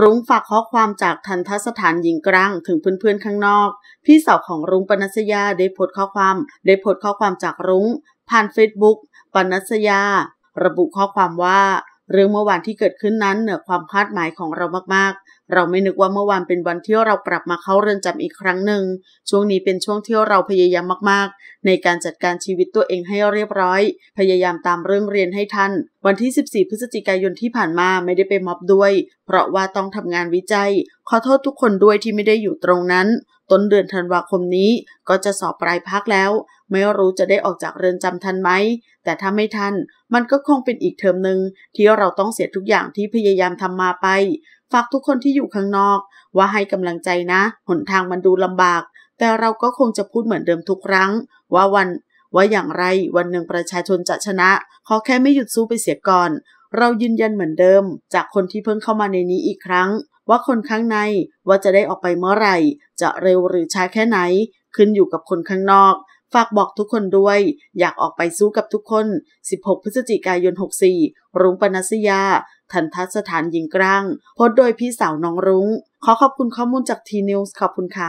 รุ้งฝากข้อความจากทันทสถานหญิงกลางถึงเพื่อนๆข้างนอก พี่สาวของรุ้งปนัสยาได้โพสข้อความ ได้โพสข้อความจากรุ้ง ผ่านเฟซบุ๊กปนัสยา ระบุข้อความว่าเรื่องเมื่อวานที่เกิดขึ้นนั้นเหนือความคาดหมายของเรามากๆ เราไม่นึกว่าเมื่อวานเป็นวันที่เรากลับมาเข้าเรือนจำอีกครั้งหนึ่ง ช่วงนี้เป็นช่วงที่เราพยายามมากๆ ในการจัดการชีวิตตัวเองให้เรียบร้อย พยายามตามเรื่องเรียนให้ทันวันที่ 14 พฤศจิกายนที่ผ่านมาไม่ได้ไปม็อบด้วย เพราะว่าต้องทำงานวิจัย ขอโทษทุกคนด้วยที่ไม่ได้อยู่ตรงนั้นต้นเดือนธันวาคมนี้ ก็จะสอบปลายภาคแล้ว ไม่รู้จะได้ออกจากเรือนจำทันไหมแต่ถ้าไม่ทัน มันก็คงเป็นอีกเทอมหนึ่งที่เราต้องเสียทุกอย่างที่พยายามทำมาไป ฝากทุกคนที่อยู่ข้างนอก ว่าให้กำลังใจนะหนทางมันดูลำบาก แต่เราก็คงจะพูดเหมือนเดิมทุกครั้ง ว่าวัน ว่าอย่างไร วันหนึ่งประชาชนจะชนะ ขอแค่ไม่หยุดสู้ไปเสียก่อนเรายืนยันเหมือนเดิม จากคนที่เพิ่งเข้ามาในนี้อีกครั้งว่าคนข้างในว่าจะได้ออกไปเมื่อไหร่ จะเร็วหรือช้าแค่ไหน ขึ้นอยู่กับคนข้างนอก ฝากบอกทุกคนด้วยอยากออกไปสู้กับทุกคน 16 พฤศจิกายน 64 รุ้งปนัสยา ทันทัศสถานยิงกลางโพสโดยพี่สาวน้องรุง้งขอขอบคุณข้อมูลจากทีนิวส์ขอบคุณค่ะ